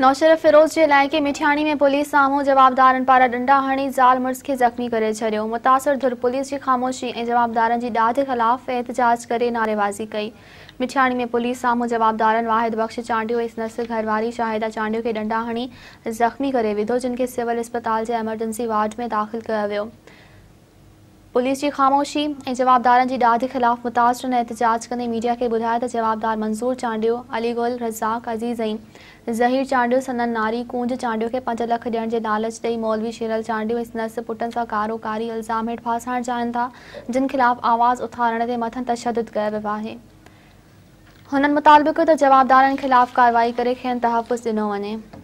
नौशरफ फिरोज के इलाके मिठियाणी में पुलिस सामू जवाबदार पारा डंडा हणी ज़ाल मुड़स के ज़ख़्मी कर छॾियो धुर पुलिस की ख़ामोशी जवाबदार जवाबदारनि जी ॾाढ ख़िलाफ़ एहतजाज कर नारेबाज़ी कई मिठियाणी में पुलिस सामू जवाबदार वाहिद बख़्श चांडियो नर्स घरवारी शाहिदा चांडियो के डंडा हणी ज़ख़्मी कर विधो जिनके सिविल अस्पताल के एमरजेंसी वार्ड में दाख़िल किया पुलिस की ख़ामोशी ए जवाबदार की ॾाढ ख़िलाफ़ु मुतासिरनि ऐं एतिजाज कंदे मीडिया के ॿुधायो तो जवाबदार मंज़ूर चांडियो अलीगुल रज़ाक़ अज़ीज़ ऐं ज़हीर चांडियो सनन नारी कुंज चांडियो के पंज लख दियण के लालच दई मौलवी शेरल चांडियो इस नस पुटन सां कारोकारी इल्ज़ाम हेठ फासण चाहिनि था जिन खिलाफ आवाज़ उथारण ते मथां तशद कयो वियो आहे हुननि मुताबिक़ त जवाबदारनि ख़िलाफ़ु कार्यवाई करे खेनि तहफ़ु ॾिनो वञे